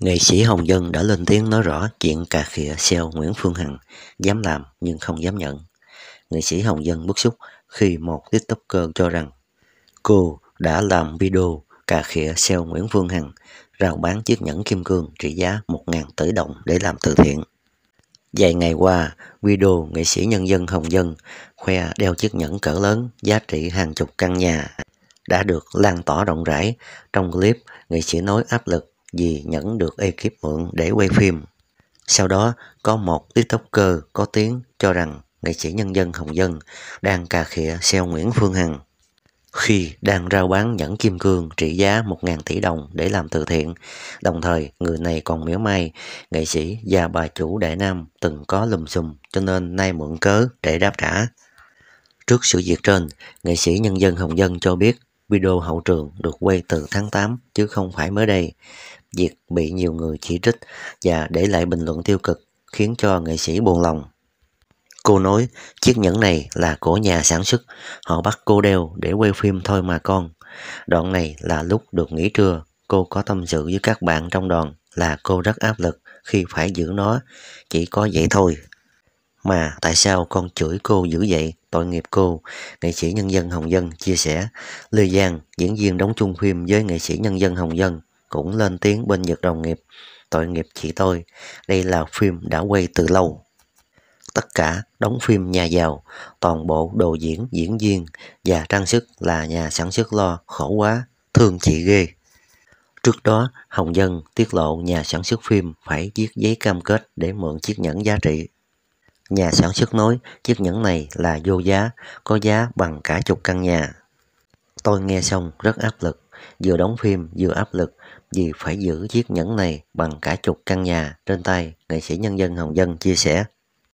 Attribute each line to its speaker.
Speaker 1: Nghệ sĩ Hồng Dân đã lên tiếng nói rõ chuyện cà khịa xeo Nguyễn Phương Hằng dám làm nhưng không dám nhận. Nghệ sĩ Hồng Dân bức xúc khi một tiktoker cho rằng cô đã làm video cà khịa xeo Nguyễn Phương Hằng rao bán chiếc nhẫn kim cương trị giá 1.000 tỷ đồng để làm từ thiện. Vài ngày qua, video nghệ sĩ nhân dân Hồng Dân khoe đeo chiếc nhẫn cỡ lớn giá trị hàng chục căn nhà đã được lan tỏa rộng rãi. Trong clip, nghệ sĩ nói áp lực vì nhẫn được ekip mượn để quay phim. Sau đó, có một tiktoker có tiếng cho rằng nghệ sĩ nhân dân Hồng Dân đang cà khịa xeo Nguyễn Phương Hằng. Khi đang rao bán nhẫn kim cương trị giá 1.000 tỷ đồng để làm từ thiện, đồng thời người này còn miếu may nghệ sĩ và bà chủ Đại Nam từng có lùm xùm cho nên nay mượn cớ để đáp trả. Trước sự việc trên, nghệ sĩ nhân dân Hồng Dân cho biết video hậu trường được quay từ tháng 8 chứ không phải mới đây việc bị nhiều người chỉ trích và để lại bình luận tiêu cực khiến cho nghệ sĩ buồn lòng. Cô nói chiếc nhẫn này là của nhà sản xuất, họ bắt cô đeo để quay phim thôi mà con. Đoạn này là lúc được nghỉ trưa, cô có tâm sự với các bạn trong đoàn là cô rất áp lực khi phải giữ nó, chỉ có vậy thôi. Mà tại sao con chửi cô dữ vậy? Tội nghiệp cô, nghệ sĩ nhân dân Hồng Dân chia sẻ. Lê Giang, diễn viên đóng chung phim với nghệ sĩ nhân dân Hồng Dân cũng lên tiếng bên Nhật đồng nghiệp. Tội nghiệp chị tôi, đây là phim đã quay từ lâu. Tất cả đóng phim nhà giàu, toàn bộ đồ diễn, diễn viên và trang sức là nhà sản xuất lo, khổ quá, thương chị ghê. Trước đó, Hồng Dân tiết lộ nhà sản xuất phim phải viết giấy cam kết để mượn chiếc nhẫn giá trị. Nhà sản xuất nói chiếc nhẫn này là vô giá, có giá bằng cả chục căn nhà. Tôi nghe xong rất áp lực, vừa đóng phim vừa áp lực vì phải giữ chiếc nhẫn này bằng cả chục căn nhà trên tay, nghệ sĩ nhân dân Hồng Dân chia sẻ.